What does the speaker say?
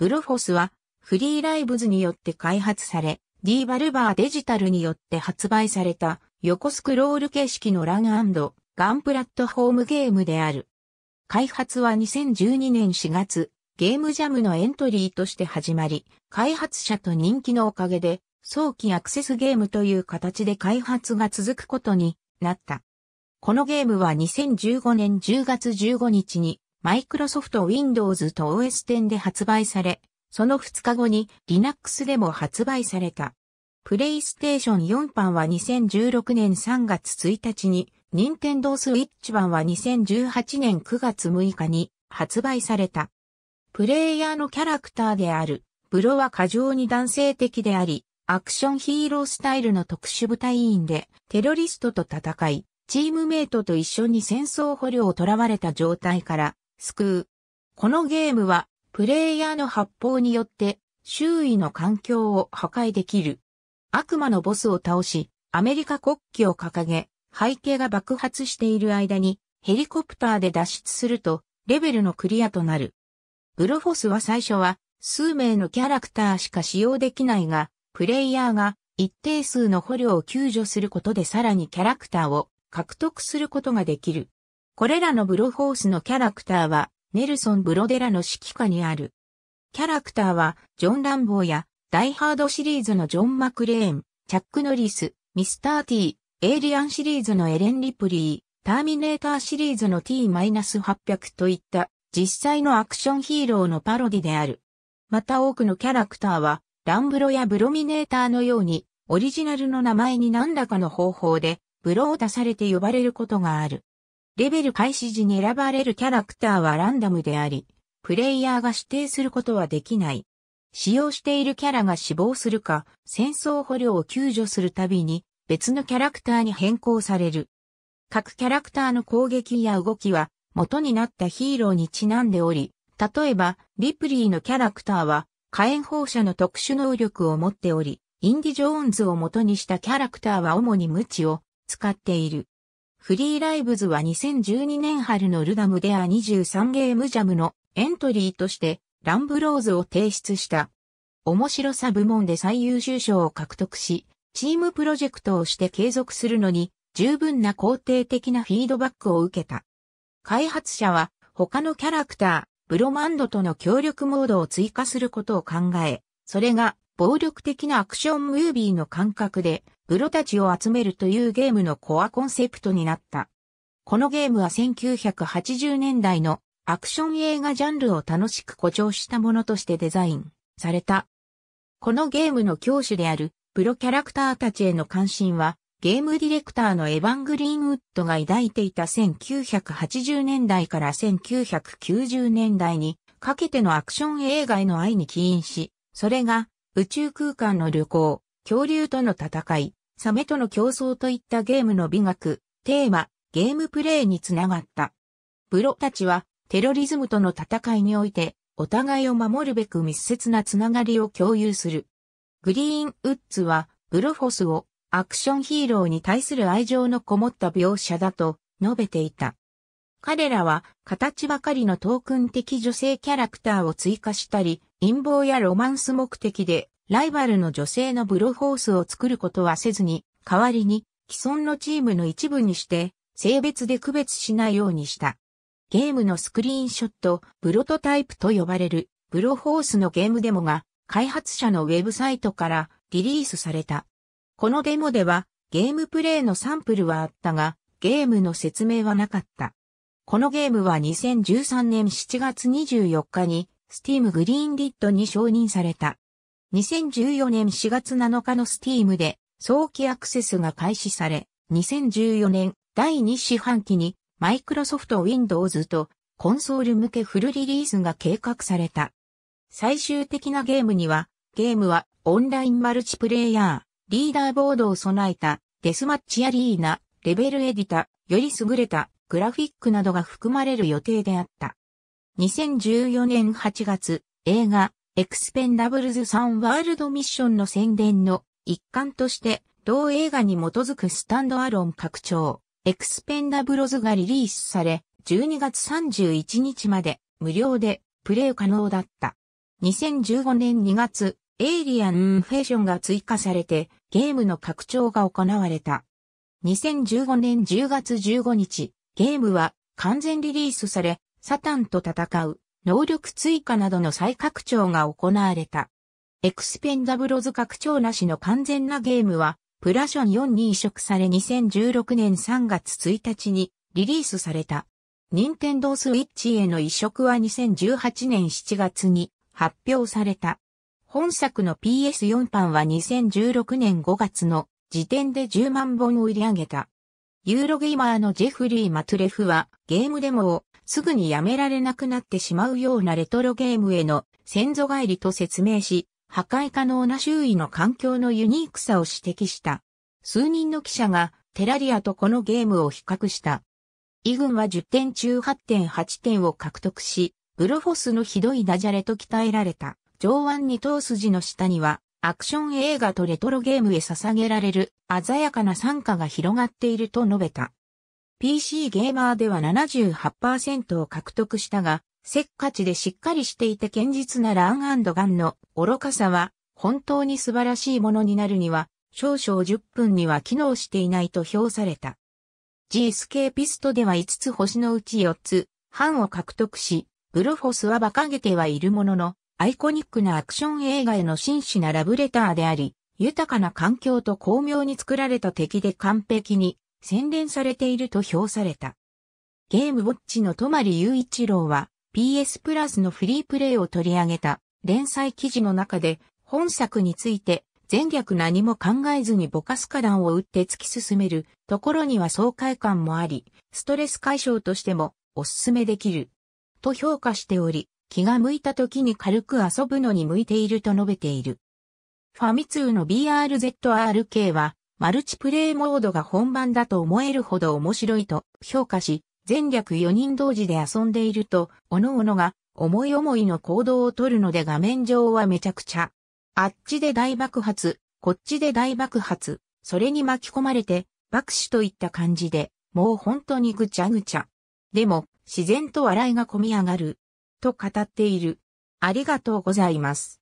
グルフォスは、フリーライブズによって開発され、D バルバーデジタルによって発売された、横スクロール形式のランガンプラットフォームゲームである。開発は2012年4月、ゲームジャムのエントリーとして始まり、開発者と人気のおかげで、早期アクセスゲームという形で開発が続くことになった。このゲームは2015年10月15日にマイクロソフト Windows と OS 0で発売され、その2日後に Linux でも発売された。プレイステーション4版は2016年3月1日に、任天堂ス t ッチ版は2018年9月6日に発売された。プレイヤーのキャラクターである、ブロは過剰に男性的であり、アクションヒーロースタイルの特殊部隊員で、テロリストと戦い、チームメイトと一緒に戦争捕虜を囚われた状態から、救う。このゲームは、プレイヤーの発砲によって、周囲の環境を破壊できる。悪魔のボスを倒し、アメリカ国旗を掲げ、背景が爆発している間に、ヘリコプターで脱出すると、レベルのクリアとなる。ブロフォスは最初は、数名のキャラクターしか使用できないが、プレイヤーが一定数の捕虜を救助することでさらにキャラクターを獲得することができる。これらのブロホースのキャラクターは、ネルソン・ブロデラの指揮下にある。キャラクターは、ジョン・ランボーや、ダイハードシリーズのジョン・マクレーン、チャック・ノリス、ミスター・ティー、エイリアンシリーズのエレン・リプリー、ターミネーターシリーズの T-800 といった、実際のアクションヒーローのパロディである。また多くのキャラクターは、ランブロやブロミネーターのように、オリジナルの名前に何らかの方法で、ブロを出されて呼ばれることがある。レベル開始時に選ばれるキャラクターはランダムであり、プレイヤーが指定することはできない。使用しているキャラが死亡するか、戦争捕虜を救助するたびに、別のキャラクターに変更される。各キャラクターの攻撃や動きは、元になったヒーローにちなんでおり、例えば、リプリーのキャラクターは、火炎放射の特殊能力を持っており、インディ・ジョーンズを元にしたキャラクターは主に無知を使っている。フリーライブズは2012年春のルダムデア23ゲームジャムのエントリーとしてランブローズを提出した。面白さ部門で最優秀賞を獲得し、チームプロジェクトをして継続するのに十分な肯定的なフィードバックを受けた。開発者は他のキャラクター、ブロマンドとの協力モードを追加することを考え、それが暴力的なアクションムービーの感覚で、プロたちを集めるというゲームのコアコンセプトになった。このゲームは1980年代のアクション映画ジャンルを楽しく誇張したものとしてデザインされた。このゲームの教師であるプロキャラクターたちへの関心は、ゲームディレクターのエヴァン・グリーンウッドが抱いていた1980年代から1990年代にかけてのアクション映画への愛に起因し、それが宇宙空間の旅行、恐竜との戦い、サメとの競争といったゲームの美学、テーマ、ゲームプレイにつながった。ブロたちはテロリズムとの戦いにおいてお互いを守るべく密接なつながりを共有する。グリーンウッズはブロフォスをアクションヒーローに対する愛情のこもった描写だと述べていた。彼らは形ばかりのトークン的女性キャラクターを追加したり、陰謀やロマンス目的で、ライバルの女性のブロフォースを作ることはせずに、代わりに、既存のチームの一部にして、性別で区別しないようにした。ゲームのスクリーンショット、プロトタイプと呼ばれる、ブロフォースのゲームデモが、開発者のウェブサイトからリリースされた。このデモでは、ゲームプレイのサンプルはあったが、ゲームの説明はなかった。このゲームは2013年7月24日にスティームグリーンリッドに承認された。2014年4月7日のスティームで早期アクセスが開始され、2014年第2四半期にマイクロソフト Windows とコンソール向けフルリリースが計画された。最終的なゲームには、ゲームはオンラインマルチプレイヤー、リーダーボードを備えたデスマッチアリーナ、レベルエディタ、より優れたグラフィックなどが含まれる予定であった。2014年8月、映画、エクスペンダブルズ3ワールドミッションの宣伝の一環として、同映画に基づくスタンドアロン拡張、エクスペンダブルズがリリースされ、12月31日まで無料でプレイ可能だった。2015年2月、エイリアンフェーションが追加されて、ゲームの拡張が行われた。2015年10月15日、ゲームは完全リリースされ、サタンと戦う、能力追加などの再拡張が行われた。エクスペンダブロズ拡張なしの完全なゲームは、プラション4に移植され2016年3月1日にリリースされた。任天堂スイッチへの移植は2018年7月に発表された。本作の PS4 版は2016年5月の時点で10万本を売り上げた。ユーロゲーマーのジェフリー・マトレフはゲームデモをすぐにやめられなくなってしまうようなレトロゲームへの先祖返りと説明し、破壊可能な周囲の環境のユニークさを指摘した。数人の記者がテラリアとこのゲームを比較した。インは10点中8.8点を獲得し、ブロフォスのひどいダジャレと鍛えられた上腕二頭筋の下にはアクション映画とレトロゲームへ捧げられる鮮やかな参加が広がっていると述べた。PC ゲーマーでは78%を獲得したが、せっかちでしっかりしていて堅実なランガンの愚かさは、本当に素晴らしいものになるには、少々10分には機能していないと評された。G スケーピストでは5つ星のうち4つ、半を獲得し、ブロフォスは馬鹿げてはいるものの、アイコニックなアクション映画への真摯なラブレターであり、豊かな環境と巧妙に作られた敵で完璧に洗練されていると評された。ゲームウォッチの泊雄一郎は PS プラスのフリープレイを取り上げた連載記事の中で本作について全略何も考えずにボカスカ壇を打って突き進めるところには爽快感もあり、ストレス解消としてもおすすめできる。と評価しており、気が向いた時に軽く遊ぶのに向いていると述べている。ファミ通の BRZRK はマルチプレイモードが本番だと思えるほど面白いと評価し、全略4人同時で遊んでいると、各々が思い思いの行動をとるので画面上はめちゃくちゃ。あっちで大爆発、こっちで大爆発、それに巻き込まれて、爆死といった感じで、もう本当にぐちゃぐちゃ。でも、自然と笑いが込み上がる。と語っている。ありがとうございます。